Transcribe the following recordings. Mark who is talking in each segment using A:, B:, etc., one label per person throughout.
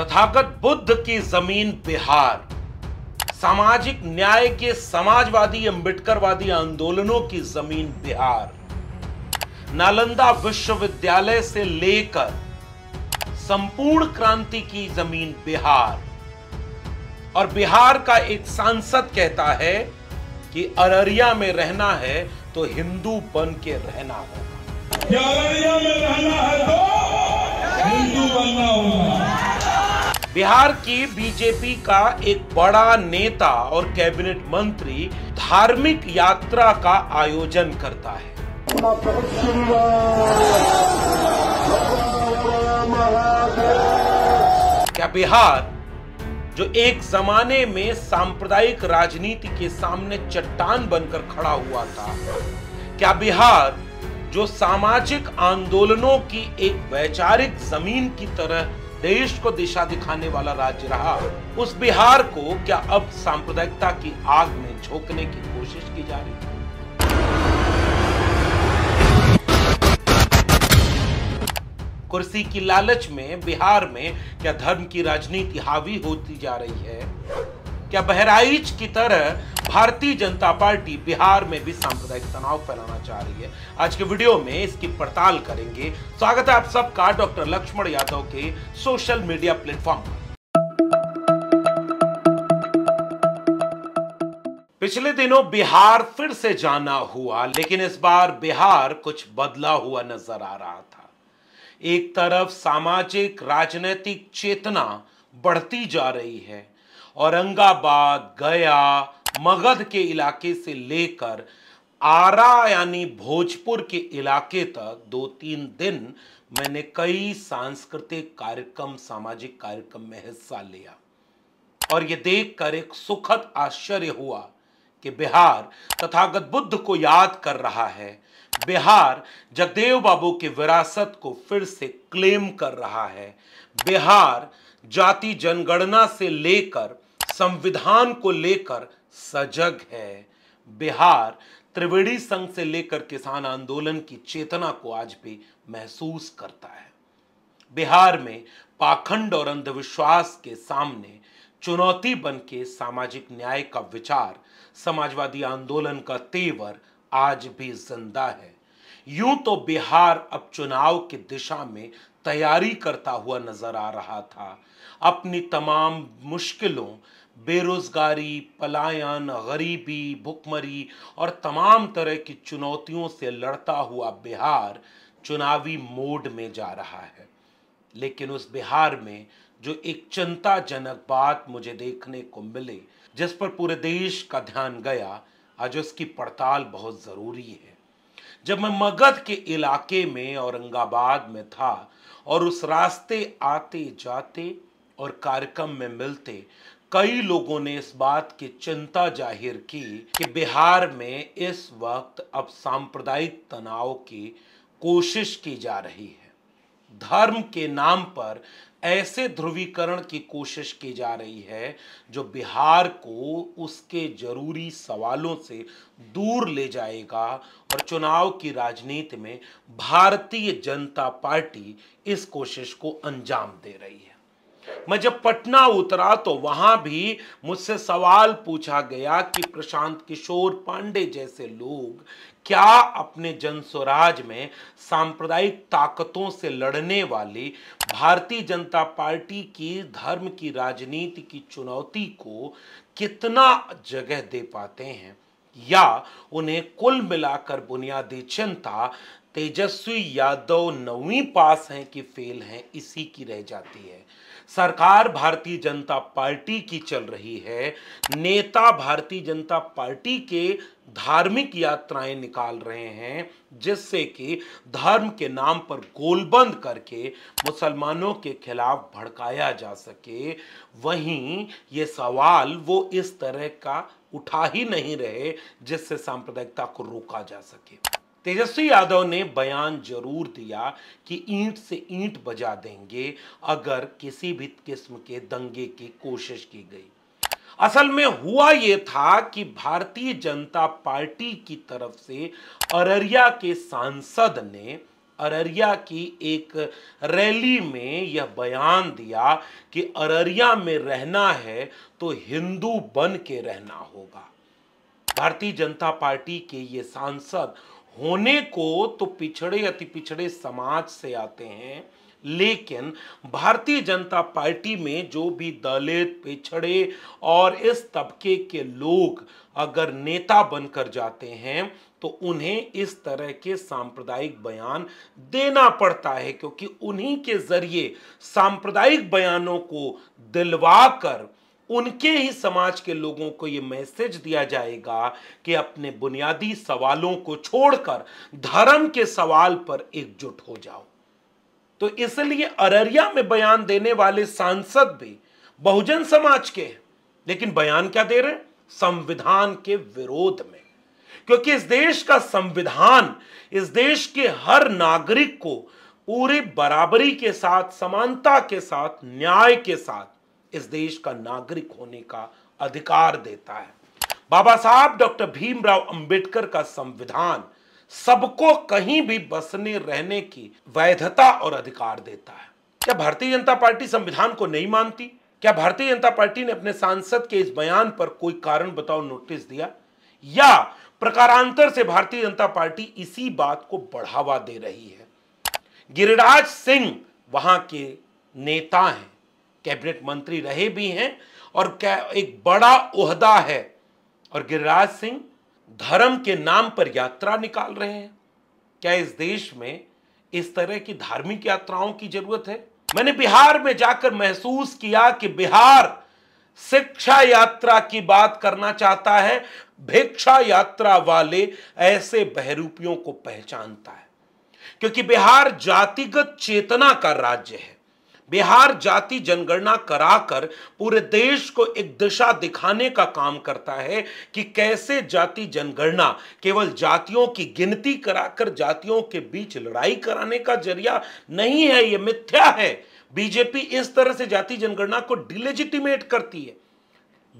A: तथागत बुद्ध की जमीन बिहार सामाजिक न्याय के समाजवादी अम्बेडकरवादी आंदोलनों की जमीन बिहार नालंदा विश्वविद्यालय से लेकर संपूर्ण क्रांति की जमीन बिहार और बिहार का एक सांसद कहता है कि अररिया में रहना है तो हिंदू बन के रहना होगा अररिया में रहना है तो हिंदू बनना होगा बिहार की बीजेपी का एक बड़ा नेता और कैबिनेट मंत्री धार्मिक यात्रा का आयोजन करता है क्या बिहार जो एक जमाने में सांप्रदायिक राजनीति के सामने चट्टान बनकर खड़ा हुआ था क्या बिहार जो सामाजिक आंदोलनों की एक वैचारिक जमीन की तरह देश को दिशा दिखाने वाला राज्य रहा उस बिहार को क्या अब सांप्रदायिकता की आग में झोंकने की कोशिश की जा रही है कुर्सी की लालच में बिहार में क्या धर्म की राजनीति हावी होती जा रही है क्या बहराइच की तरह भारतीय जनता पार्टी बिहार में भी सांप्रदायिक तनाव फैलाना चाह रही है आज के वीडियो में इसकी पड़ताल करेंगे स्वागत है आप सबका डॉक्टर लक्ष्मण यादव के सोशल मीडिया प्लेटफॉर्म पर पिछले दिनों बिहार फिर से जाना हुआ लेकिन इस बार बिहार कुछ बदला हुआ नजर आ रहा था एक तरफ सामाजिक राजनीतिक चेतना बढ़ती जा रही है औरंगाबाद गया मगध के इलाके से लेकर आरा यानी भोजपुर के इलाके तक दो तीन दिन मैंने कई सांस्कृतिक कार्यक्रम सामाजिक कार्यक्रम में हिस्सा लिया और ये देखकर एक सुखद आश्चर्य हुआ कि बिहार तथागत बुद्ध को याद कर रहा है बिहार जगदेव बाबू की विरासत को फिर से क्लेम कर रहा है बिहार जाति जनगणना से लेकर संविधान को लेकर सजग है बिहार त्रिवेणी संघ से लेकर किसान आंदोलन की चेतना को आज भी महसूस करता है बिहार में पाखंड और अंधविश्वास के सामने चुनौती बन के सामाजिक न्याय का विचार समाजवादी आंदोलन का तेवर आज भी जिंदा है यूं तो बिहार अब चुनाव की दिशा में तैयारी करता हुआ नजर आ रहा था अपनी तमाम मुश्किलों बेरोज़गारी पलायन गरीबी भुखमरी और तमाम तरह की चुनौतियों से लड़ता हुआ बिहार चुनावी मोड में जा रहा है लेकिन उस बिहार में जो एक चिंताजनक बात मुझे देखने को मिले जिस पर पूरे देश का ध्यान गया आज उसकी पड़ताल बहुत ज़रूरी है जब मैं मगध के इलाके में औरंगाबाद में था और उस रास्ते आते जाते और कार्यक्रम में मिलते कई लोगों ने इस बात की चिंता जाहिर की कि बिहार में इस वक्त अब सांप्रदायिक तनाव की कोशिश की जा रही है धर्म के नाम पर ऐसे ध्रुवीकरण की कोशिश की जा रही है जो बिहार को उसके जरूरी सवालों से दूर ले जाएगा और चुनाव की राजनीति में भारतीय जनता पार्टी इस कोशिश को अंजाम दे रही है मैं जब पटना उतरा तो वहां भी मुझसे सवाल पूछा गया कि प्रशांत किशोर पांडे जैसे लोग क्या अपने जन स्वराज में सांप्रदायिक ताकतों से लड़ने वाली भारतीय जनता पार्टी की धर्म की राजनीति की चुनौती को कितना जगह दे पाते हैं या उन्हें कुल मिलाकर बुनियादी चिंता तेजस्वी यादव नवी पास हैं कि फेल हैं इसी की रह जाती है सरकार भारतीय जनता पार्टी की चल रही है नेता भारतीय जनता पार्टी के धार्मिक यात्राएं निकाल रहे हैं जिससे कि धर्म के नाम पर गोलबंद करके मुसलमानों के खिलाफ भड़काया जा सके वहीं ये सवाल वो इस तरह का उठा ही नहीं रहे जिससे सांप्रदायिकता को रोका जा सके तेजस्वी यादव ने बयान जरूर दिया कि ईंट से ईंट बजा देंगे अगर किसी भी किस्म के दंगे की कोशिश की गई असल में हुआ ये था कि भारतीय जनता पार्टी की तरफ से अररिया के सांसद ने अररिया की एक रैली में यह बयान दिया कि अररिया में रहना है तो हिंदू बन के रहना होगा भारतीय जनता पार्टी के ये सांसद होने को तो पिछड़े अति पिछड़े समाज से आते हैं लेकिन भारतीय जनता पार्टी में जो भी दलित पिछड़े और इस तबके के लोग अगर नेता बनकर जाते हैं तो उन्हें इस तरह के सांप्रदायिक बयान देना पड़ता है क्योंकि उन्हीं के जरिए सांप्रदायिक बयानों को दिलवा कर उनके ही समाज के लोगों को ये मैसेज दिया जाएगा कि अपने बुनियादी सवालों को छोड़कर धर्म के सवाल पर एकजुट हो जाओ तो इसलिए अररिया में बयान देने वाले सांसद भी बहुजन समाज के हैं लेकिन बयान क्या दे रहे हैं संविधान के विरोध में क्योंकि इस देश का संविधान इस देश के हर नागरिक को पूरे बराबरी के साथ समानता के साथ न्याय के साथ इस देश का नागरिक होने का अधिकार देता है बाबा साहब डॉक्टर भीमराव अंबेडकर का संविधान सबको कहीं भी बसने रहने की वैधता और अधिकार देता है क्या भारतीय जनता पार्टी संविधान को नहीं मानती क्या भारतीय जनता पार्टी ने अपने सांसद के इस बयान पर कोई कारण बताओ नोटिस दिया या प्रकारांतर से भारतीय जनता पार्टी इसी बात को बढ़ावा दे रही है गिरिराज सिंह वहां के नेता हैं कैबिनेट मंत्री रहे भी हैं और क्या एक बड़ा उहदा है और गिरिराज सिंह धर्म के नाम पर यात्रा निकाल रहे हैं क्या इस देश में इस तरह की धार्मिक यात्राओं की जरूरत है मैंने बिहार में जाकर महसूस किया कि बिहार शिक्षा यात्रा की बात करना चाहता है भिक्षा यात्रा वाले ऐसे बहरूपियों को पहचानता है क्योंकि बिहार जातिगत चेतना का राज्य है बिहार जाति जनगणना कराकर पूरे देश को एक दिशा दिखाने का काम करता है कि कैसे जाति जनगणना केवल जातियों की गिनती कराकर जातियों के बीच लड़ाई कराने का जरिया नहीं है ये मिथ्या है बीजेपी इस तरह से जाति जनगणना को डिलेजिटिमेट करती है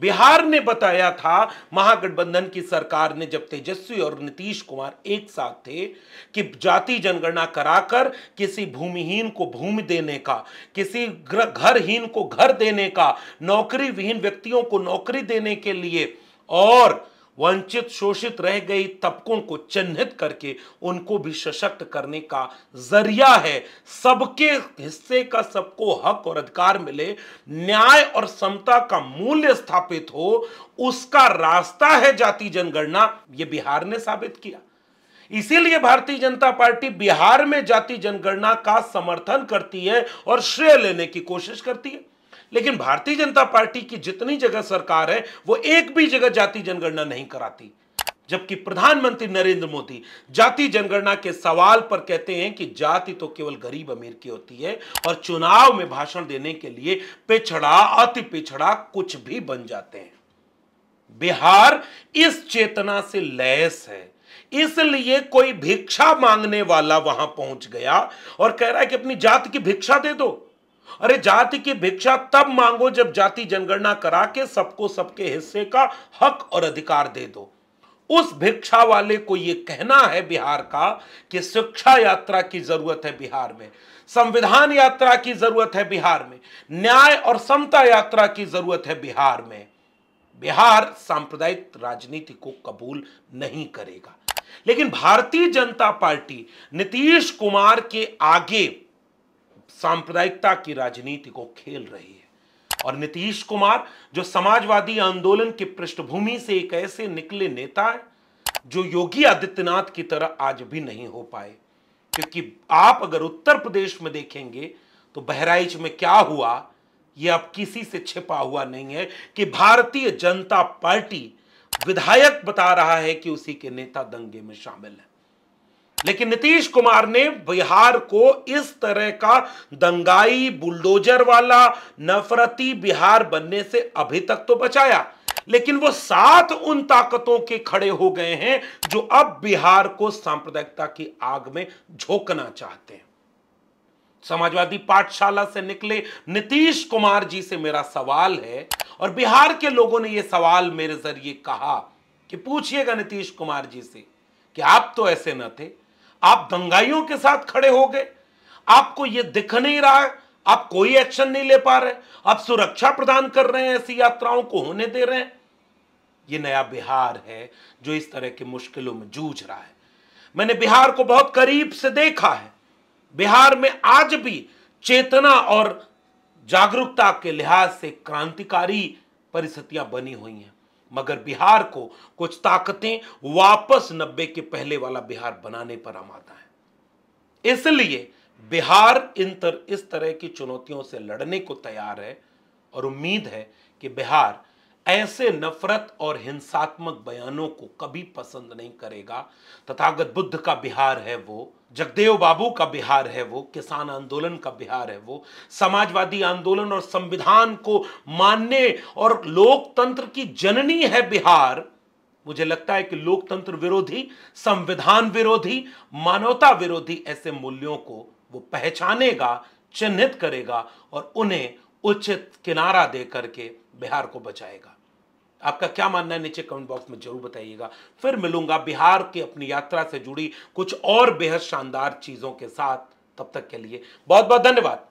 A: बिहार ने बताया था महागठबंधन की सरकार ने जब तेजस्वी और नीतीश कुमार एक साथ थे कि जाति जनगणना कराकर किसी भूमिहीन को भूमि देने का किसी घरहीन को घर देने का नौकरी विहीन व्यक्तियों को नौकरी देने के लिए और वंचित शोषित रह गई तबकों को चिन्हित करके उनको भी सशक्त करने का जरिया है सबके हिस्से का सबको हक और अधिकार मिले न्याय और समता का मूल्य स्थापित हो उसका रास्ता है जाति जनगणना ये बिहार ने साबित किया इसीलिए भारतीय जनता पार्टी बिहार में जाति जनगणना का समर्थन करती है और श्रेय लेने की कोशिश करती है लेकिन भारतीय जनता पार्टी की जितनी जगह सरकार है वो एक भी जगह जाति जनगणना नहीं कराती जबकि प्रधानमंत्री नरेंद्र मोदी जाति जनगणना के सवाल पर कहते हैं कि जाति तो केवल गरीब अमीर की होती है और चुनाव में भाषण देने के लिए पिछड़ा अति पिछड़ा कुछ भी बन जाते हैं बिहार इस चेतना से लैस है इसलिए कोई भिक्षा मांगने वाला वहां पहुंच गया और कह रहा है कि अपनी जात की भिक्षा दे दो अरे जाति की भिक्षा तब मांगो जब जाति जनगणना करा के सबको सबके हिस्से का हक और अधिकार दे दो उस भिक्षा वाले को यह कहना है बिहार का कि शिक्षा यात्रा की जरूरत है बिहार में संविधान यात्रा की जरूरत है बिहार में न्याय और समता यात्रा की जरूरत है बिहार में बिहार सांप्रदायिक राजनीति को कबूल नहीं करेगा लेकिन भारतीय जनता पार्टी नीतीश कुमार के आगे सांप्रदायिकता की राजनीति को खेल रही है और नीतीश कुमार जो समाजवादी आंदोलन की पृष्ठभूमि से एक ऐसे निकले नेता है जो योगी आदित्यनाथ की तरह आज भी नहीं हो पाए क्योंकि आप अगर उत्तर प्रदेश में देखेंगे तो बहराइच में क्या हुआ यह अब किसी से छिपा हुआ नहीं है कि भारतीय जनता पार्टी विधायक बता रहा है कि उसी के नेता दंगे में शामिल है लेकिन नीतीश कुमार ने बिहार को इस तरह का दंगाई बुलडोजर वाला नफरती बिहार बनने से अभी तक तो बचाया लेकिन वो साथ उन ताकतों के खड़े हो गए हैं जो अब बिहार को सांप्रदायिकता की आग में झोंकना चाहते हैं समाजवादी पाठशाला से निकले नीतीश कुमार जी से मेरा सवाल है और बिहार के लोगों ने यह सवाल मेरे जरिए कहा कि पूछिएगा नीतीश कुमार जी से कि आप तो ऐसे न थे आप दंगाइयों के साथ खड़े हो गए आपको यह दिख नहीं रहा है आप कोई एक्शन नहीं ले पा रहे आप सुरक्षा प्रदान कर रहे हैं ऐसी यात्राओं को होने दे रहे हैं यह नया बिहार है जो इस तरह की मुश्किलों में जूझ रहा है मैंने बिहार को बहुत करीब से देखा है बिहार में आज भी चेतना और जागरूकता के लिहाज से क्रांतिकारी परिस्थितियां बनी हुई हैं मगर बिहार को कुछ ताकतें वापस नब्बे के पहले वाला बिहार बनाने पर आमादा है इसलिए बिहार इन तर, इस तरह की चुनौतियों से लड़ने को तैयार है और उम्मीद है कि बिहार ऐसे नफरत और हिंसात्मक बयानों को कभी पसंद नहीं करेगा तथागत बुद्ध का बिहार है वो जगदेव बाबू का बिहार है वो किसान आंदोलन का बिहार है वो समाजवादी आंदोलन और संविधान को मानने और लोकतंत्र की जननी है बिहार मुझे लगता है कि लोकतंत्र विरोधी संविधान विरोधी मानवता विरोधी ऐसे मूल्यों को वो पहचानेगा चिन्हित करेगा और उन्हें उचित किनारा दे करके बिहार को बचाएगा आपका क्या मानना है नीचे कमेंट बॉक्स में जरूर बताइएगा फिर मिलूंगा बिहार की अपनी यात्रा से जुड़ी कुछ और बेहद शानदार चीज़ों के साथ तब तक के लिए बहुत बहुत धन्यवाद